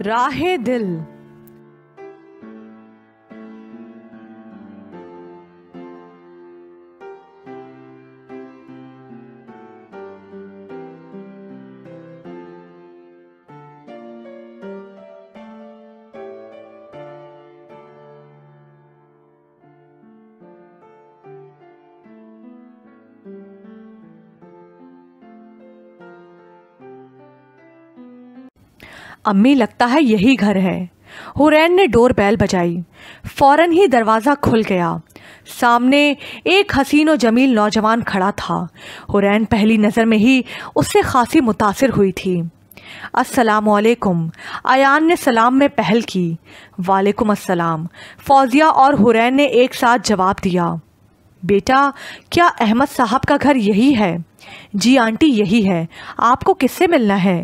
राहे दिल अम्मी लगता है यही घर है हुरैन ने डोर बैल बजाई फौरन ही दरवाज़ा खुल गया सामने एक हसीन और जमील नौजवान खड़ा था हुरैन पहली नज़र में ही उससे खासी मुतासर हुई थी अस्सलाम वालेकुम आयान ने सलाम में पहल की वालेकुम अस्सलाम फौजिया और हुरैन ने एक साथ जवाब दिया बेटा क्या अहमद साहब का घर यही है जी आंटी यही है आपको किससे मिलना है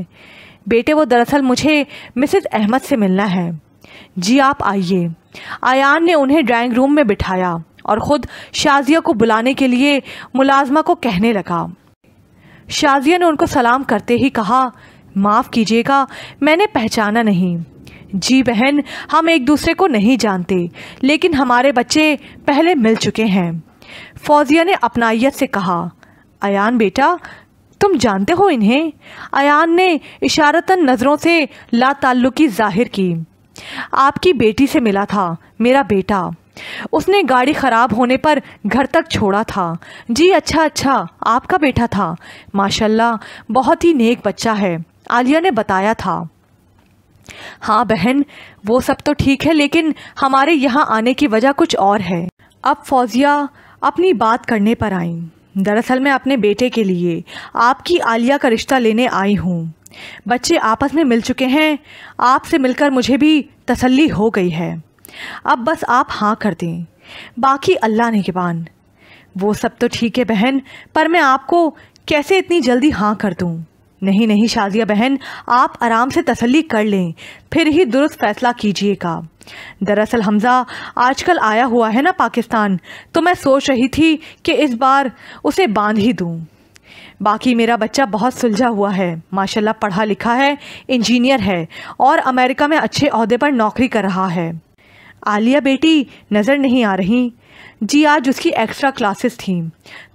बेटे वो दरअसल मुझे मिसेस अहमद से मिलना है जी आप आइए आयान ने उन्हें ड्राइंग रूम में बिठाया और ख़ुद शाजिया को बुलाने के लिए मुलाजमा को कहने लगा शाजिया ने उनको सलाम करते ही कहा माफ़ कीजिएगा मैंने पहचाना नहीं जी बहन हम एक दूसरे को नहीं जानते लेकिन हमारे बच्चे पहले मिल चुके हैं फौजिया ने अपनाइत से कहा अन बेटा तुम जानते हो इन्हें अयान ने इशारतन नज़रों से लाताल्लुकी जाहिर की आपकी बेटी से मिला था मेरा बेटा उसने गाड़ी ख़राब होने पर घर तक छोड़ा था जी अच्छा अच्छा आपका बेटा था माशाल्लाह बहुत ही नेक बच्चा है आलिया ने बताया था हाँ बहन वो सब तो ठीक है लेकिन हमारे यहाँ आने की वजह कुछ और है अब फौजिया अपनी बात करने पर आईं दरअसल मैं अपने बेटे के लिए आपकी आलिया का रिश्ता लेने आई हूँ बच्चे आपस में मिल चुके हैं आपसे मिलकर मुझे भी तसल्ली हो गई है अब बस आप हाँ कर दें बाकी अल्लाह ने गिबान वो सब तो ठीक है बहन पर मैं आपको कैसे इतनी जल्दी हाँ कर दूँ नहीं नहीं शादिया बहन आप आराम से तसल्ली कर लें फिर ही दुरुस्त फैसला कीजिएगा दरअसल हमज़ा आजकल आया हुआ है ना पाकिस्तान तो मैं सोच रही थी कि इस बार उसे बांध ही दूँ बाकी मेरा बच्चा बहुत सुलझा हुआ है माशाल्लाह पढ़ा लिखा है इंजीनियर है और अमेरिका में अच्छे अहदे पर नौकरी कर रहा है आलिया बेटी नज़र नहीं आ रही जी आज उसकी एक्स्ट्रा क्लासेस थी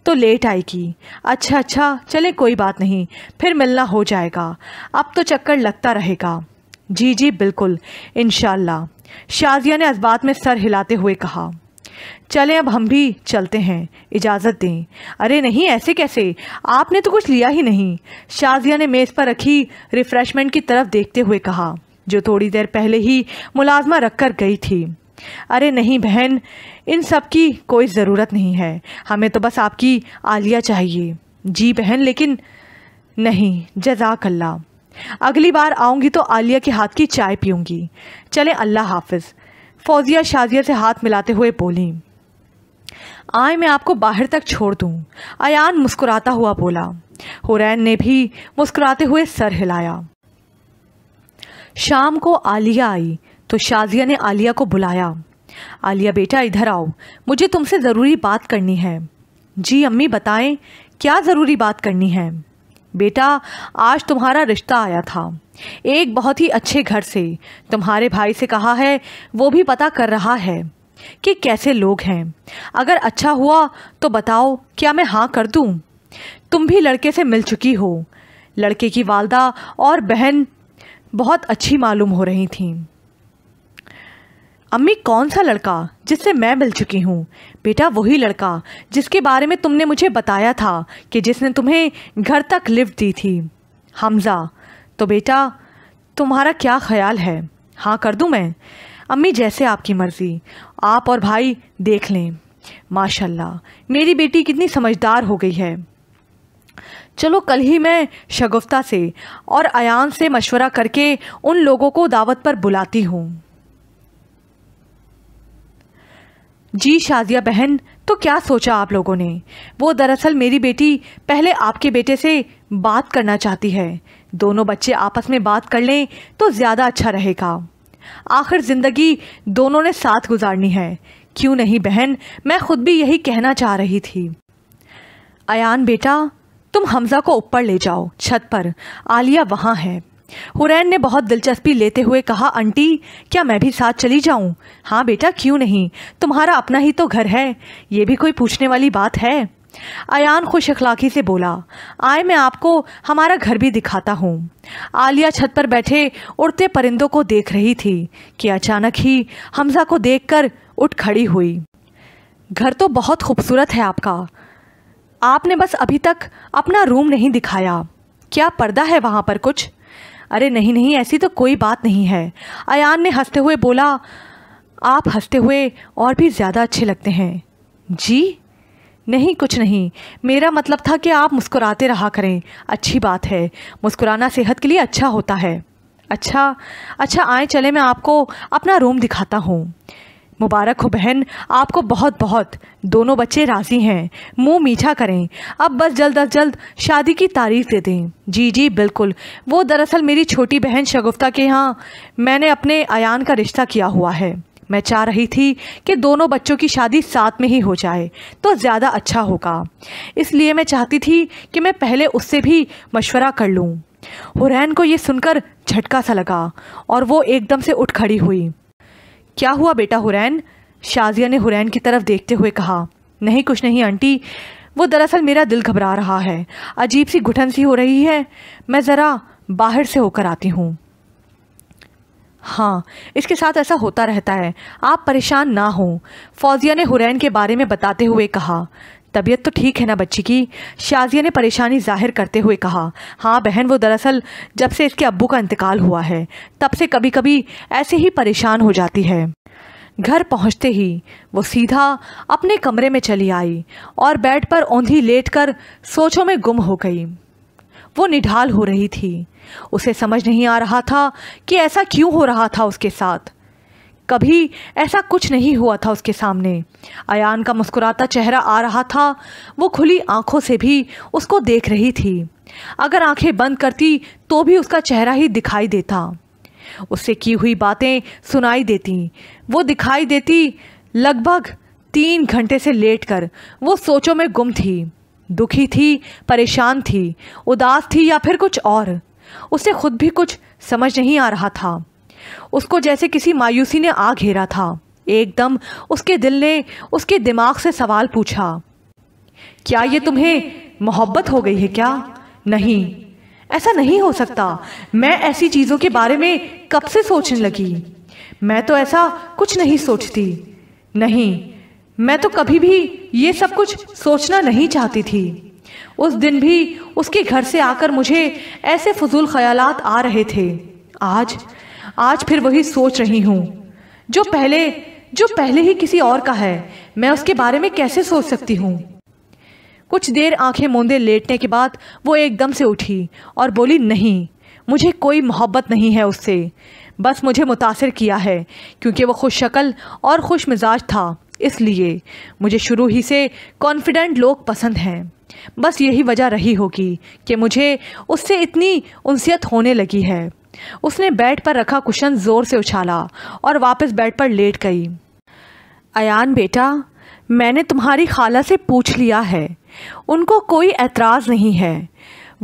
तो लेट आएगी अच्छा अच्छा चले कोई बात नहीं फिर मिलना हो जाएगा अब तो चक्कर लगता रहेगा जी जी बिल्कुल इन शाजिया ने इस में सर हिलाते हुए कहा चलें अब हम भी चलते हैं इजाज़त दें अरे नहीं ऐसे कैसे आपने तो कुछ लिया ही नहीं शाजिया ने मेज़ पर रखी रिफ़्रेशमेंट की तरफ देखते हुए कहा जो थोड़ी देर पहले ही मुलाजमा रख कर गई थी अरे नहीं बहन इन सब की कोई ज़रूरत नहीं है हमें तो बस आपकी आलिया चाहिए जी बहन लेकिन नहीं जजाकल्ला अगली बार आऊँगी तो आलिया के हाथ की चाय पीऊँगी चले अल्लाह हाफिज फौजिया शाजिया से हाथ मिलाते हुए बोली आए मैं आपको बाहर तक छोड़ दूँ अन मुस्कुराता हुआ बोला हुरैन ने भी मुस्कुराते हुए सर हिलाया शाम को आलिया आई तो शाजिया ने आलिया को बुलाया आलिया बेटा इधर आओ मुझे तुमसे ज़रूरी बात करनी है जी अम्मी बताएं क्या ज़रूरी बात करनी है बेटा आज तुम्हारा रिश्ता आया था एक बहुत ही अच्छे घर से तुम्हारे भाई से कहा है वो भी पता कर रहा है कि कैसे लोग हैं अगर अच्छा हुआ तो बताओ क्या मैं हाँ कर दूँ तुम भी लड़के से मिल चुकी हो लड़के की वालदा और बहन बहुत अच्छी मालूम हो रही थीं अम्मी कौन सा लड़का जिससे मैं मिल चुकी हूँ बेटा वही लड़का जिसके बारे में तुमने मुझे बताया था कि जिसने तुम्हें घर तक लिफ्ट दी थी हमज़ा तो बेटा तुम्हारा क्या ख्याल है हाँ कर दूँ मैं अम्मी जैसे आपकी मर्ज़ी आप और भाई देख लें माशाल्लाह मेरी बेटी कितनी समझदार हो गई है चलो कल ही मैं शगुफ्ता से और अयान से मशवरा करके उन लोगों को दावत पर बुलाती हूँ जी शाजिया बहन तो क्या सोचा आप लोगों ने वो दरअसल मेरी बेटी पहले आपके बेटे से बात करना चाहती है दोनों बच्चे आपस में बात कर लें तो ज़्यादा अच्छा रहेगा आखिर ज़िंदगी दोनों ने साथ गुजारनी है क्यों नहीं बहन मैं खुद भी यही कहना चाह रही थी अन बेटा तुम हमज़ा को ऊपर ले जाओ छत पर आलिया वहाँ है हुरैन ने बहुत दिलचस्पी लेते हुए कहा आंटी क्या मैं भी साथ चली जाऊं? हाँ बेटा क्यों नहीं तुम्हारा अपना ही तो घर है ये भी कोई पूछने वाली बात है अन खुश अखलाकी से बोला आए मैं आपको हमारा घर भी दिखाता हूँ आलिया छत पर बैठे उड़ते परिंदों को देख रही थी कि अचानक ही हमजा को देखकर उठ खड़ी हुई घर तो बहुत खूबसूरत है आपका आपने बस अभी तक अपना रूम नहीं दिखाया क्या पर्दा है वहाँ पर कुछ अरे नहीं नहीं ऐसी तो कोई बात नहीं है अयान ने हंसते हुए बोला आप हंसते हुए और भी ज़्यादा अच्छे लगते हैं जी नहीं कुछ नहीं मेरा मतलब था कि आप मुस्कुराते रहा करें अच्छी बात है मुस्कुराना सेहत के लिए अच्छा होता है अच्छा अच्छा आए चले मैं आपको अपना रूम दिखाता हूँ मुबारक हो बहन आपको बहुत बहुत दोनों बच्चे राज़ी हैं मुंह मीठा करें अब बस जल्द अज जल्द शादी की तारीफ़ दे दें जी जी बिल्कुल वो दरअसल मेरी छोटी बहन शगुफ्ता के यहाँ मैंने अपने अयान का रिश्ता किया हुआ है मैं चाह रही थी कि दोनों बच्चों की शादी साथ में ही हो जाए तो ज़्यादा अच्छा होगा इसलिए मैं चाहती थी कि मैं पहले उससे भी मशवरा कर लूँ हुरैन को ये सुनकर झटका सा लगा और वो एकदम से उठ खड़ी हुई क्या हुआ बेटा हुरैन शाजिया ने हुरैन की तरफ देखते हुए कहा नहीं कुछ नहीं आंटी वो दरअसल मेरा दिल घबरा रहा है अजीब सी घुटन सी हो रही है मैं ज़रा बाहर से होकर आती हूँ हाँ इसके साथ ऐसा होता रहता है आप परेशान ना हो फौजिया ने हुरैन के बारे में बताते हुए कहा तबीयत तो ठीक है ना बच्ची की शाजिया ने परेशानी जाहिर करते हुए कहा हाँ बहन वो दरअसल जब से इसके अब्बू का इंतकाल हुआ है तब से कभी कभी ऐसे ही परेशान हो जाती है घर पहुंचते ही वो सीधा अपने कमरे में चली आई और बेड पर ओंधी कर सोचों में गुम हो गई वो निढाल हो रही थी उसे समझ नहीं आ रहा था कि ऐसा क्यों हो रहा था उसके साथ कभी ऐसा कुछ नहीं हुआ था उसके सामने अयान का मुस्कुराता चेहरा आ रहा था वो खुली आंखों से भी उसको देख रही थी अगर आंखें बंद करती तो भी उसका चेहरा ही दिखाई देता उससे की हुई बातें सुनाई देती वो दिखाई देती लगभग तीन घंटे से लेट कर वो सोचों में गुम थी दुखी थी परेशान थी उदास थी या फिर कुछ और उसे खुद भी कुछ समझ नहीं आ रहा था उसको जैसे किसी मायूसी ने आ घेरा था एकदम उसके दिल ने उसके दिमाग से सवाल पूछा क्या ये तुम्हें मोहब्बत हो गई है क्या नहीं ऐसा नहीं हो सकता मैं ऐसी चीज़ों के बारे में कब से सोचने लगी मैं तो ऐसा कुछ नहीं सोचती नहीं मैं तो कभी भी ये सब कुछ सोचना नहीं चाहती थी उस दिन भी उसके घर से आकर मुझे ऐसे फजूल ख्यालात आ रहे थे आज आज फिर वही सोच रही हूँ जो पहले जो पहले ही किसी और का है मैं उसके बारे में कैसे सोच सकती हूँ कुछ देर आंखें मोंदे लेटने के बाद वो एकदम से उठी और बोली नहीं मुझे कोई मोहब्बत नहीं है उससे बस मुझे मुतासर किया है क्योंकि वो खुश शक्ल और खुश मिजाज था इसलिए मुझे शुरू ही से कॉन्फिडेंट लोग पसंद हैं बस यही वजह रही होगी कि मुझे उससे इतनी उनसियत होने लगी है उसने बेड पर रखा कुशन ज़ोर से उछाला और वापस बेड पर लेट गई अयान बेटा मैंने तुम्हारी खाला से पूछ लिया है उनको कोई एतराज़ नहीं है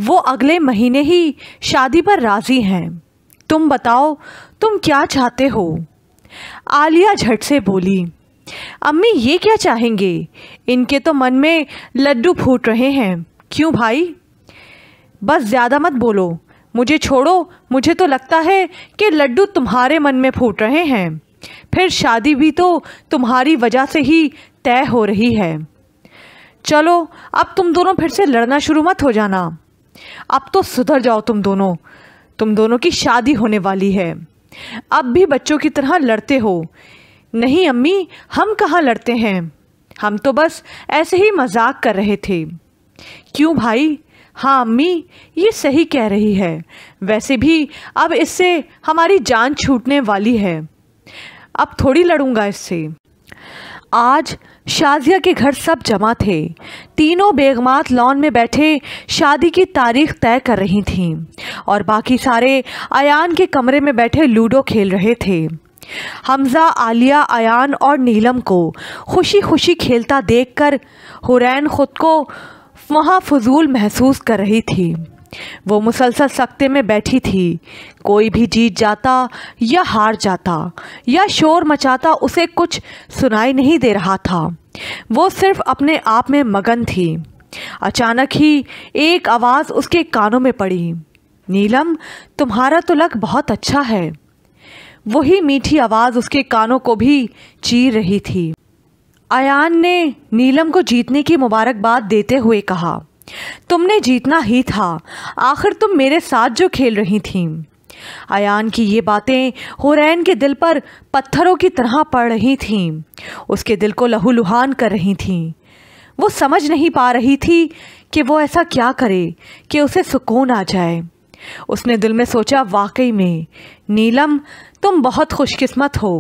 वो अगले महीने ही शादी पर राज़ी हैं तुम बताओ तुम क्या चाहते हो आलिया झट से बोली अम्मी ये क्या चाहेंगे इनके तो मन में लड्डू फूट रहे हैं क्यों भाई बस ज़्यादा मत बोलो मुझे छोड़ो मुझे तो लगता है कि लड्डू तुम्हारे मन में फूट रहे हैं फिर शादी भी तो तुम्हारी वजह से ही तय हो रही है चलो अब तुम दोनों फिर से लड़ना शुरू मत हो जाना अब तो सुधर जाओ तुम दोनों तुम दोनों की शादी होने वाली है अब भी बच्चों की तरह लड़ते हो नहीं अम्मी हम कहाँ लड़ते हैं हम तो बस ऐसे ही मजाक कर रहे थे क्यों भाई हाँ अम्मी ये सही कह रही है वैसे भी अब इससे हमारी जान छूटने वाली है अब थोड़ी लड़ूंगा इससे आज शाजिया के घर सब जमा थे तीनों बेगमात लॉन में बैठे शादी की तारीख तय कर रही थीं और बाकी सारे अयान के कमरे में बैठे लूडो खेल रहे थे हमज़ा आलिया अयान और नीलम को खुशी खुशी खेलता देखकर हुरैन ख़ुद को वहाँ फजूल महसूस कर रही थी वो मुसलसल सख्ते में बैठी थी कोई भी जीत जाता या हार जाता या शोर मचाता उसे कुछ सुनाई नहीं दे रहा था वो सिर्फ अपने आप में मगन थी अचानक ही एक आवाज़ उसके कानों में पड़ी नीलम तुम्हारा तो लग बहुत अच्छा है वही मीठी आवाज़ उसके कानों को भी चीर रही थी अयान ने नीलम को जीतने की मुबारकबाद देते हुए कहा तुमने जीतना ही था आखिर तुम मेरे साथ जो खेल रही थीं अयान की ये बातें हुरैन के दिल पर पत्थरों की तरह पड़ रही थीं उसके दिल को लहूलुहान कर रही थीं वो समझ नहीं पा रही थी कि वो ऐसा क्या करे कि उसे सुकून आ जाए उसने दिल में सोचा वाकई में नीलम तुम बहुत खुशकिस्मत हो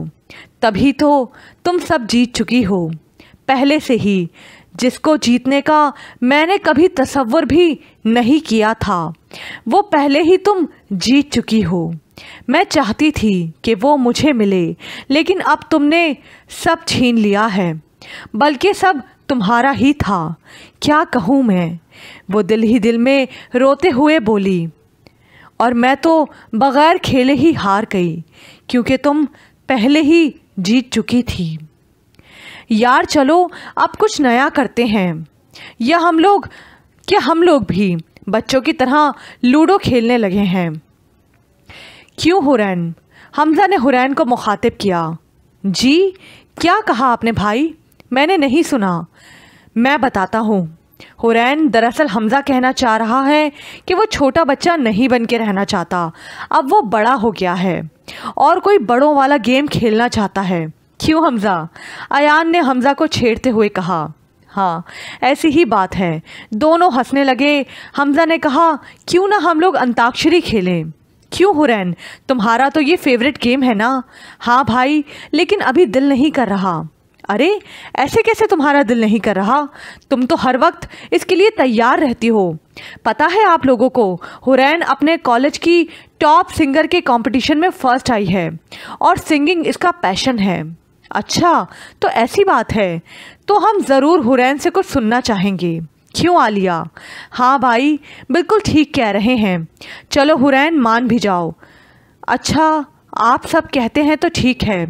तभी तो तुम सब जीत चुकी हो पहले से ही जिसको जीतने का मैंने कभी तस्वर भी नहीं किया था वो पहले ही तुम जीत चुकी हो मैं चाहती थी कि वो मुझे मिले लेकिन अब तुमने सब छीन लिया है बल्कि सब तुम्हारा ही था क्या कहूँ मैं वो दिल ही दिल में रोते हुए बोली और मैं तो बग़ैर खेले ही हार गई क्योंकि तुम पहले ही जीत चुकी थी यार चलो अब कुछ नया करते हैं या हम लोग क्या हम लोग भी बच्चों की तरह लूडो खेलने लगे हैं क्यों हुरैन हमजा ने हुरैन को मुखातिब किया जी क्या कहा आपने भाई मैंने नहीं सुना मैं बताता हूँ हुरैन दरअसल हमज़ा कहना चाह रहा है कि वो छोटा बच्चा नहीं बन के रहना चाहता अब वो बड़ा हो गया है और कोई बड़ों वाला गेम खेलना चाहता है क्यों हमज़ा अयान ने हमज़ा को छेड़ते हुए कहा हाँ ऐसी ही बात है दोनों हंसने लगे हमज़ा ने कहा क्यों ना हम लोग अंताक्षरी खेलें क्यों हुरैन तुम्हारा तो ये फेवरेट गेम है ना हाँ भाई लेकिन अभी दिल नहीं कर रहा अरे ऐसे कैसे तुम्हारा दिल नहीं कर रहा तुम तो हर वक्त इसके लिए तैयार रहती हो पता है आप लोगों को हुरैन अपने कॉलेज की टॉप सिंगर के कंपटीशन में फर्स्ट आई है और सिंगिंग इसका पैशन है अच्छा तो ऐसी बात है तो हम ज़रूर हुरैन से कुछ सुनना चाहेंगे क्यों आलिया हाँ भाई बिल्कुल ठीक कह रहे हैं चलो हुरैन मान भी जाओ अच्छा आप सब कहते हैं तो ठीक है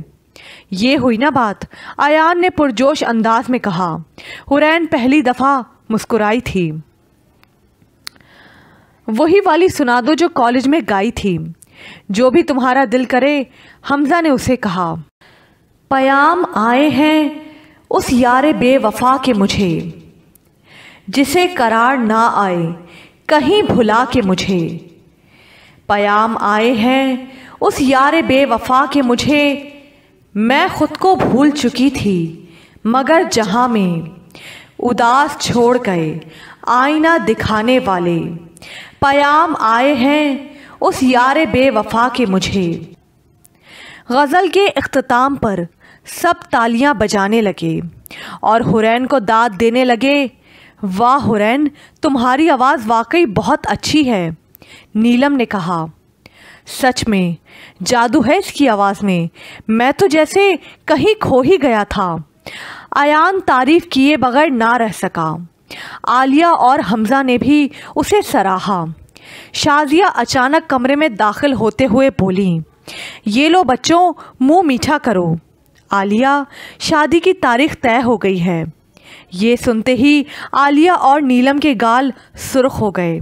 ये हुई ना बात आयान ने पुरजोश अंदाज में कहा हुरैन पहली दफ़ा मुस्कुराई थी वही वाली सुना दो जो कॉलेज में गाई थी जो भी तुम्हारा दिल करे हमजा ने उसे कहा पयाम आए हैं उस यार बेवफा के मुझे जिसे करार ना आए कहीं भुला के मुझे पयाम आए हैं उस यार बेवफा के मुझे मैं खुद को भूल चुकी थी मगर जहाँ में उदास छोड़ गए आईना दिखाने वाले पयाम आए हैं उस यार बेवफा के मुझे गज़ल के अख्ताम पर सब तालियां बजाने लगे और हुरैन को दाद देने लगे वाह हुरैन तुम्हारी आवाज़ वाकई बहुत अच्छी है नीलम ने कहा सच में जादू है इसकी आवाज़ में मैं तो जैसे कहीं खो ही गया था आयान तारीफ किए बगैर ना रह सका आलिया और हमज़ा ने भी उसे सराहा शाजिया अचानक कमरे में दाखिल होते हुए बोली ये लो बच्चों मुंह मीठा करो आलिया शादी की तारीख तय हो गई है ये सुनते ही आलिया और नीलम के गाल सुर्ख हो गए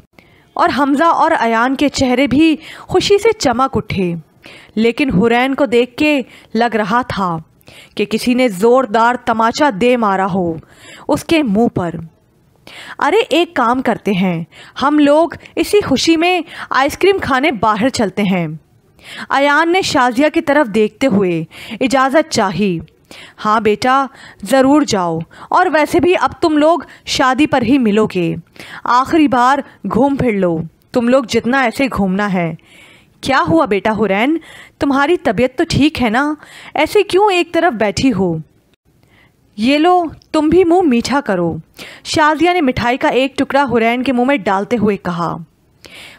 और हमज़ा और अन के चेहरे भी खुशी से चमक उठे लेकिन हुरैन को देख के लग रहा था कि किसी ने ज़ोरदार तमाचा दे मारा हो उसके मुंह पर अरे एक काम करते हैं हम लोग इसी खुशी में आइसक्रीम खाने बाहर चलते हैं अन ने शाजिया की तरफ देखते हुए इजाज़त चाही हाँ बेटा ज़रूर जाओ और वैसे भी अब तुम लोग शादी पर ही मिलोगे आखिरी बार घूम फिर लो तुम लोग जितना ऐसे घूमना है क्या हुआ बेटा हुरैन तुम्हारी तबीयत तो ठीक है ना ऐसे क्यों एक तरफ बैठी हो ये लो तुम भी मुंह मीठा करो शाजिया ने मिठाई का एक टुकड़ा हुरैन के मुंह में डालते हुए कहा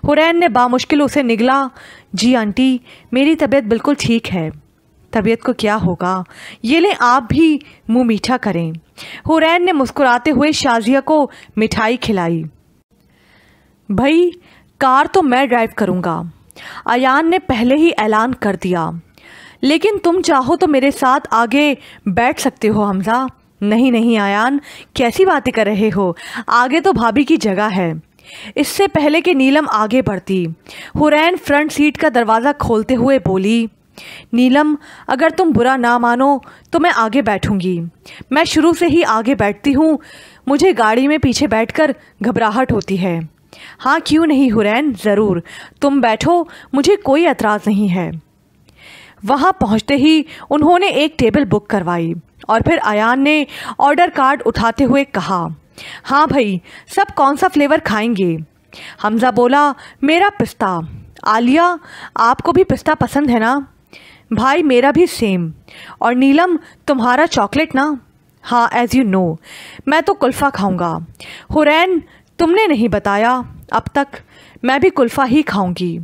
हुरैन ने बामुश्किल उसे निगला जी आंटी मेरी तबीयत बिल्कुल ठीक है तबीयत को क्या होगा ये लें आप भी मुंह मीठा करें हुरैन ने मुस्कुराते हुए शाजिया को मिठाई खिलाई भाई कार तो मैं ड्राइव करूँगा अयान ने पहले ही ऐलान कर दिया लेकिन तुम चाहो तो मेरे साथ आगे बैठ सकते हो हमजा नहीं नहीं आयान कैसी बातें कर रहे हो आगे तो भाभी की जगह है इससे पहले कि नीलम आगे बढ़ती हुरैन फ्रंट सीट का दरवाज़ा खोलते हुए बोली नीलम अगर तुम बुरा ना मानो तो मैं आगे बैठूंगी मैं शुरू से ही आगे बैठती हूँ मुझे गाड़ी में पीछे बैठकर घबराहट होती है हाँ क्यों नहीं हुरैन ज़रूर तुम बैठो मुझे कोई एतराज़ नहीं है वहाँ पहुँचते ही उन्होंने एक टेबल बुक करवाई और फिर अयान ने ऑर्डर कार्ड उठाते हुए कहा हाँ भाई सब कौन सा फ्लेवर खाएंगे हमज़ा बोला मेरा पिस्ता आलिया आपको भी पिस्ता पसंद है ना भाई मेरा भी सेम और नीलम तुम्हारा चॉकलेट ना हाँ एज़ यू नो मैं तो कुल्फ़ा खाऊंगा हुरैन तुमने नहीं बताया अब तक मैं भी कुल्फ़ा ही खाऊंगी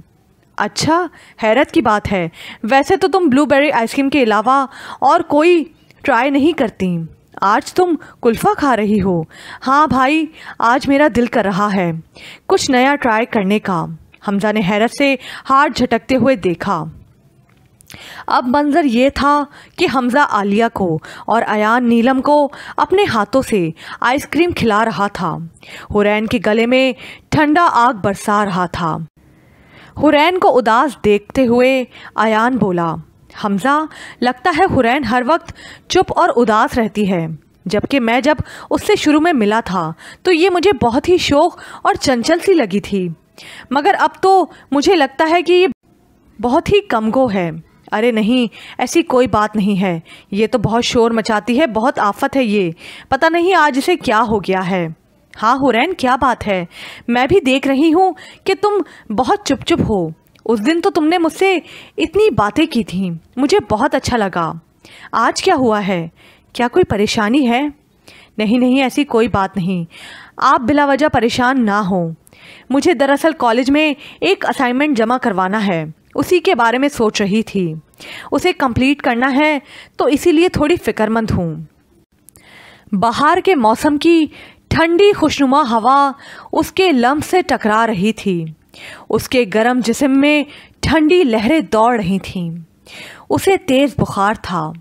अच्छा हैरत की बात है वैसे तो तुम ब्लूबेरी आइसक्रीम के अलावा और कोई ट्राई नहीं करती आज तुम कुल्फ़ा खा रही हो हाँ भाई आज मेरा दिल कर रहा है कुछ नया ट्राई करने का हमजा ने हैरत से हार झटकते हुए देखा अब मंज़र ये था कि हमज़ा आलिया को और अन नीलम को अपने हाथों से आइसक्रीम खिला रहा था हुरैन के गले में ठंडा आग बरसा रहा था हुरैन को उदास देखते हुए अन बोला हमज़ा लगता है हुरैन हर वक्त चुप और उदास रहती है जबकि मैं जब उससे शुरू में मिला था तो ये मुझे बहुत ही शोक और चंचल सी लगी थी मगर अब तो मुझे लगता है कि ये बहुत ही कमगो है अरे नहीं ऐसी कोई बात नहीं है ये तो बहुत शोर मचाती है बहुत आफत है ये पता नहीं आज इसे क्या हो गया है हाँ हुरैन क्या बात है मैं भी देख रही हूँ कि तुम बहुत चुप चुप हो उस दिन तो तुमने मुझसे इतनी बातें की थीं मुझे बहुत अच्छा लगा आज क्या हुआ है क्या कोई परेशानी है नहीं नहीं ऐसी कोई बात नहीं आप बिलावजह परेशान ना हो मुझे दरअसल कॉलेज में एक असाइनमेंट जमा करवाना है उसी के बारे में सोच रही थी उसे कंप्लीट करना है तो इसीलिए थोड़ी फ़िक्रमंद हूँ बाहर के मौसम की ठंडी खुशनुमा हवा उसके लम्ब से टकरा रही थी उसके गर्म जिसम में ठंडी लहरें दौड़ रही थीं उसे तेज़ बुखार था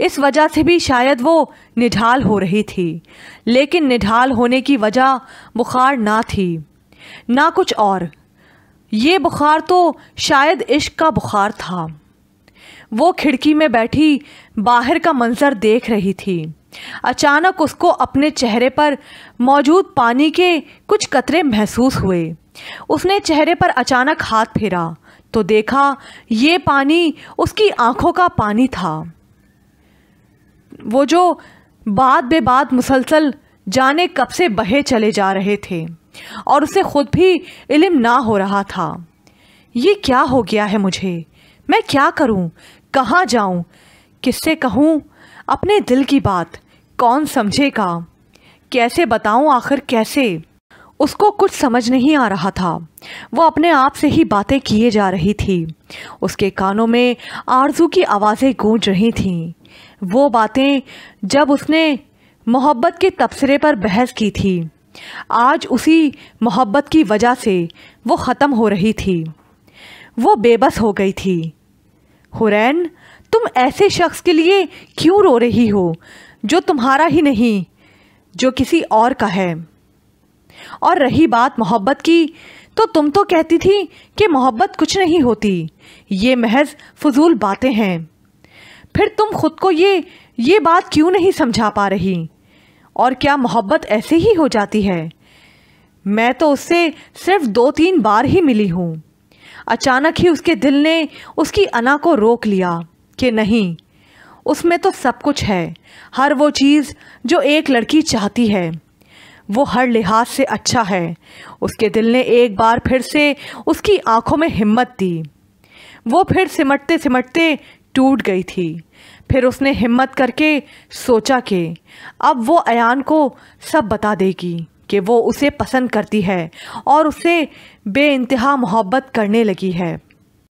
इस वजह से भी शायद वो निढाल हो रही थी लेकिन निढाल होने की वजह बुखार ना थी ना कुछ और ये बुखार तो शायद इश्क का बुखार था वो खिड़की में बैठी बाहर का मंज़र देख रही थी अचानक उसको अपने चेहरे पर मौजूद पानी के कुछ कतरे महसूस हुए उसने चेहरे पर अचानक हाथ फेरा तो देखा ये पानी उसकी आंखों का पानी था वो जो बाद बेबाद मुसलसल जाने कब से बहे चले जा रहे थे और उसे ख़ुद भी इलम ना हो रहा था ये क्या हो गया है मुझे मैं क्या करूं कहाँ जाऊं किससे कहूं अपने दिल की बात कौन समझेगा कैसे बताऊं आखिर कैसे उसको कुछ समझ नहीं आ रहा था वो अपने आप से ही बातें किए जा रही थी उसके कानों में आरजू की आवाज़ें गूंज रही थीं वो बातें जब उसने मोहब्बत के तबसरे पर बहस की थी आज उसी मोहब्बत की वजह से वो ख़त्म हो रही थी वो बेबस हो गई थी हुरैन तुम ऐसे शख्स के लिए क्यों रो रही हो जो तुम्हारा ही नहीं जो किसी और का है और रही बात मोहब्बत की तो तुम तो कहती थी कि मोहब्बत कुछ नहीं होती ये महज फजूल बातें हैं फिर तुम खुद को ये ये बात क्यों नहीं समझा पा रही और क्या मोहब्बत ऐसे ही हो जाती है मैं तो उससे सिर्फ दो तीन बार ही मिली हूँ अचानक ही उसके दिल ने उसकी अना को रोक लिया कि नहीं उसमें तो सब कुछ है हर वो चीज़ जो एक लड़की चाहती है वो हर लिहाज से अच्छा है उसके दिल ने एक बार फिर से उसकी आंखों में हिम्मत दी वो फिर सिमटते सिमटते टूट गई थी फिर उसने हिम्मत करके सोचा कि अब वो अयान को सब बता देगी कि वो उसे पसंद करती है और उसे बे मोहब्बत करने लगी है